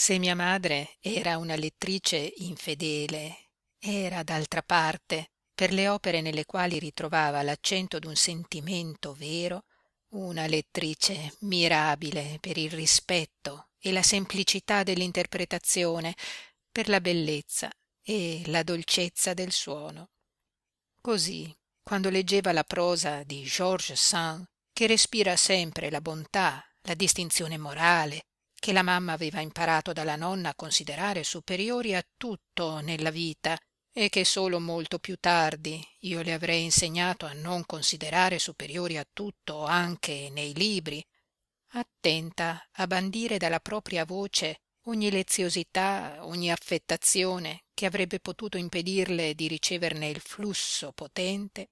se mia madre era una lettrice infedele era d'altra parte per le opere nelle quali ritrovava l'accento d'un sentimento vero una lettrice mirabile per il rispetto e la semplicità dell'interpretazione per la bellezza e la dolcezza del suono cosí quando leggeva la prosa di georges sand che respira sempre la bontà la distinzione morale che la mamma aveva imparato dalla nonna a considerare superiori a tutto nella vita e che solo molto piú tardi io le avrei insegnato a non considerare superiori a tutto anche nei libri, attenta a bandire dalla propria voce ogni leziosità, ogni affettazione che avrebbe potuto impedirle di riceverne il flusso potente,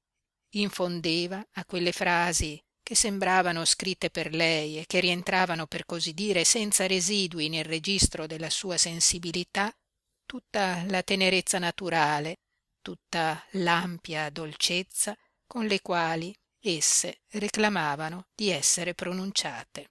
infondeva a quelle frasi che sembravano scritte per lei e che rientravano per cosí dire senza residui nel registro della sua sensibilità tutta la tenerezza naturale tutta l'ampia dolcezza con le quali esse reclamavano di essere pronunciate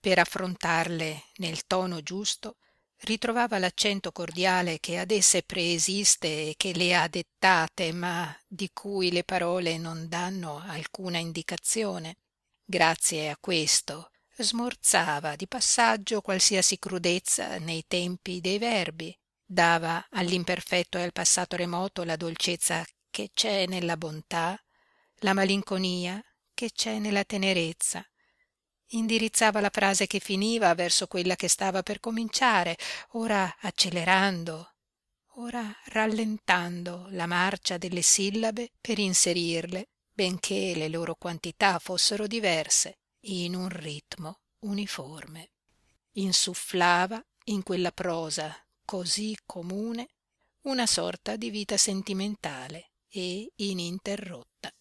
per affrontarle nel tono giusto ritrovava l'accento cordiale che ad esse preesiste e che le ha dettate ma di cui le parole non danno alcuna indicazione grazie a questo smorzava di passaggio qualsiasi crudezza nei tempi dei verbi dava all'imperfetto e al passato remoto la dolcezza che c'è nella bontà la malinconia che c'è nella tenerezza indirizzava la frase che finiva verso quella che stava per cominciare ora accelerando ora rallentando la marcia delle sillabe per inserirle benché le loro quantità fossero diverse in un ritmo uniforme insufflava in quella prosa così comune una sorta di vita sentimentale e ininterrotta